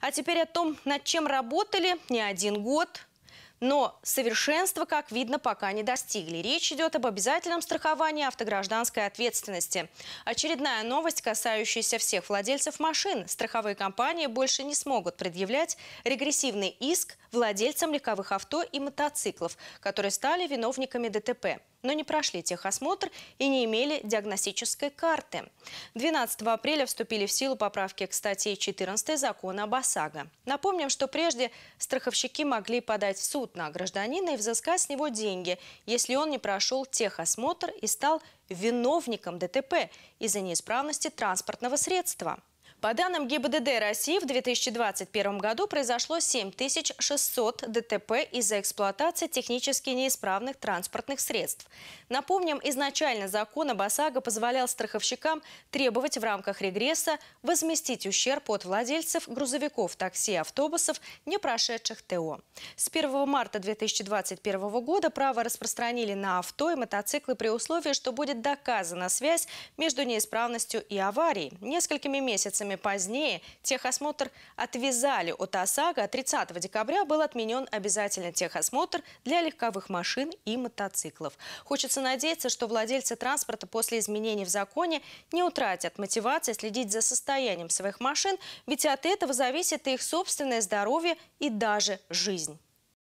А теперь о том, над чем работали не один год, но совершенства, как видно, пока не достигли. Речь идет об обязательном страховании автогражданской ответственности. Очередная новость, касающаяся всех владельцев машин. Страховые компании больше не смогут предъявлять регрессивный иск владельцам легковых авто и мотоциклов, которые стали виновниками ДТП но не прошли техосмотр и не имели диагностической карты. 12 апреля вступили в силу поправки к статье 14 закона об ОСАГО. Напомним, что прежде страховщики могли подать в суд на гражданина и взыскать с него деньги, если он не прошел техосмотр и стал виновником ДТП из-за неисправности транспортного средства. По данным ГИБДД России, в 2021 году произошло 7600 ДТП из-за эксплуатации технически неисправных транспортных средств. Напомним, изначально закон об ОСАГО позволял страховщикам требовать в рамках регресса возместить ущерб от владельцев грузовиков, такси, автобусов, не прошедших ТО. С 1 марта 2021 года право распространили на авто и мотоциклы при условии, что будет доказана связь между неисправностью и аварией. Несколькими месяцами месяцами позднее техосмотр отвязали от ОСАГО. 30 декабря был отменен обязательный техосмотр для легковых машин и мотоциклов. Хочется надеяться, что владельцы транспорта после изменений в законе не утратят мотивации следить за состоянием своих машин, ведь от этого зависит их собственное здоровье и даже жизнь.